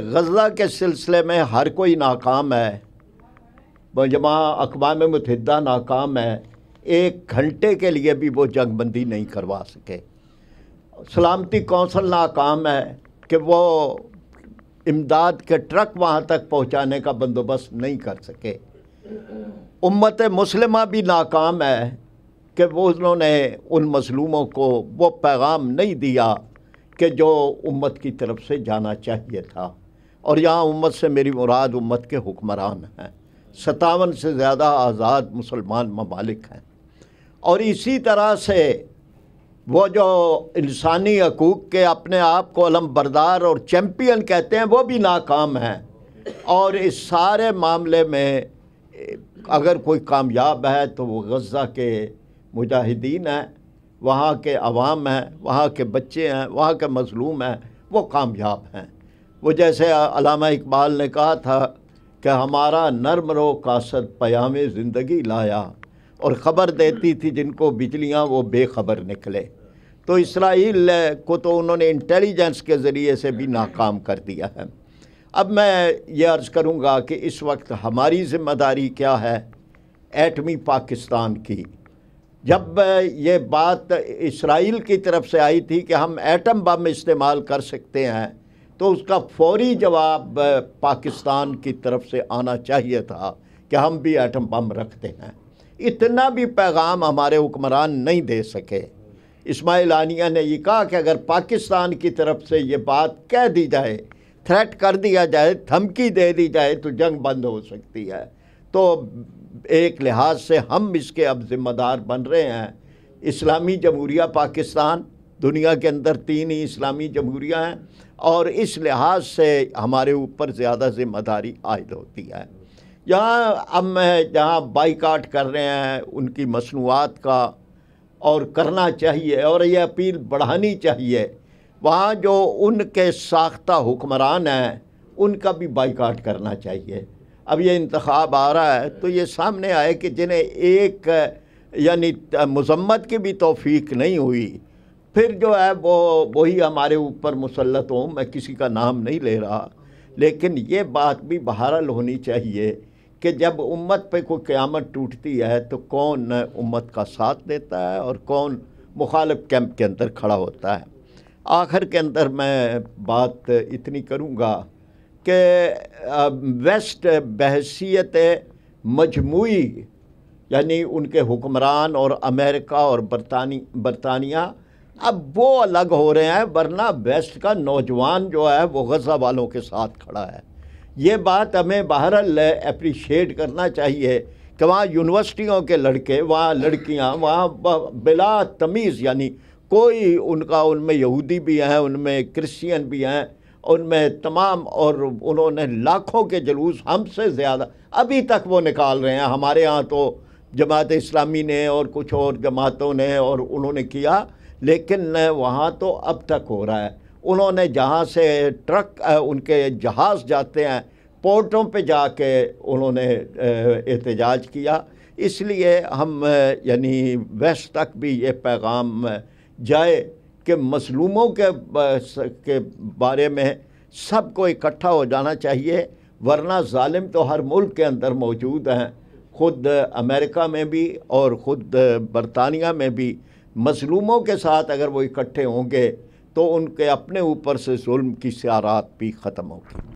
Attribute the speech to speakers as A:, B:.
A: गजा के सिलसिले में हर कोई नाकाम है जमा अकवा मुतहदा नाकाम है एक घंटे के लिए भी वो जंग बंदी नहीं करवा सके सलामती कौंसल नाकाम है कि वो इमदाद के ट्रक वहाँ तक पहुँचाने का बंदोबस्त नहीं कर सके उम्मत मुसलमा भी नाकाम है कि वो उन्होंने उन मजलूमों को वो पैगाम नहीं दिया कि जो उम्मत की तरफ से जाना चाहिए था और यहाँ उम्मत से मेरी मुराद उम्मत के हुक्मरान हैं सतावन से ज़्यादा आज़ाद मुसलमान ममालिक हैं और इसी तरह से वो जो इंसानी हकूक़ के अपने आप को अलम बरदार और चैम्पियन कहते हैं वो भी नाकाम हैं और इस सारे मामले में अगर कोई कामयाब है तो वो गज़ा के मुजाहिदीन हैं वहाँ के अवाम हैं वहाँ के बच्चे हैं वहाँ के मजलूम हैं वो कामयाब हैं वो जैसे अलामा इकबाल ने कहा था कि हमारा नर्म रो कासद पयाम ज़िंदगी लाया और ख़बर देती थी जिनको बिजलियाँ वो बेखबर निकले तो इसराइल को तो उन्होंने इंटेलिजेंस के ज़रिए से भी नाकाम कर दिया है अब मैं ये अर्ज़ करूँगा कि इस वक्त हमारी ज़िम्मेदारी क्या है एटमी पाकिस्तान की जब ये बात इसराइल की तरफ से आई थी कि हम एटम बम इस्तेमाल कर सकते हैं तो उसका फौरी जवाब पाकिस्तान की तरफ से आना चाहिए था कि हम भी एटम बम रखते हैं इतना भी पैगाम हमारे हुक्मरान नहीं दे सके इस्माइल आनिया ने ये कहा कि अगर पाकिस्तान की तरफ से ये बात कह दी जाए थ्रेट कर दिया जाए धमकी दे दी जाए तो जंग बंद हो सकती है तो एक लिहाज से हम इसके अब ज़िम्मेदार बन रहे हैं इस्लामी जमहूरिया पाकिस्तान दुनिया के अंदर तीन ही इस्लामी जमहूरियाँ हैं और इस लिहाज से हमारे ऊपर ज़्यादा जिम्मेदारी आयद होती है यहाँ अब मैं जहाँ बाइकाट कर रहे हैं उनकी मसनूआत का और करना चाहिए और ये अपील बढ़ानी चाहिए वहाँ जो उनके साख्ता हुक्मरान हैं उनका भी बाइकाट करना चाहिए अब ये इंतखब आ रहा है तो ये सामने आए कि जिन्हें एक यानी मजम्मत की भी तोफ़ी नहीं हुई फिर जो है वो वही हमारे ऊपर मुसलत हों मैं किसी का नाम नहीं ले रहा लेकिन ये बात भी बहरल होनी चाहिए कि जब उम्मत पे कोई क़्यामत टूटती है तो कौन उम्मत का साथ देता है और कौन मुखालफ कैंप के अंदर खड़ा होता है आखिर के अंदर मैं बात इतनी करूँगा कि वेस्ट बहसीत मजमू यानी उनके हुक्मरान और अमेरिका और बरतानी बरतानिया अब वो अलग हो रहे हैं वरना वेस्ट का नौजवान जो है वो गजा वालों के साथ खड़ा है ये बात हमें बाहर अप्रिशिएट करना चाहिए कि वहाँ यूनिवर्सिटियों के लड़के वहाँ लड़कियाँ वहाँ बिला तमीज़ यानी कोई उनका उनमें यहूदी भी हैं उनमें क्रिश्चियन भी हैं उनमें तमाम और उन्होंने लाखों के जुलूस हमसे ज़्यादा अभी तक वो निकाल रहे हैं हमारे यहाँ तो जमात इस्लामी ने और कुछ और जमातों ने और उन्होंने किया लेकिन वहाँ तो अब तक हो रहा है उन्होंने जहाँ से ट्रक उनके जहाज़ जाते हैं पोर्टों पे जाके उन्होंने एहतजाज किया इसलिए हम यानी वेस्ट तक भी ये पैगाम जाए कि मसलूमों के के बारे में सबको इकट्ठा हो जाना चाहिए वरना जालिम तो हर मुल्क के अंदर मौजूद हैं ख़ुद अमेरिका में भी और ख़ुद बरतानिया में भी मजलूमों के साथ अगर वो इकट्ठे होंगे तो उनके अपने ऊपर से जुल्म की सियारात भी ख़त्म होगी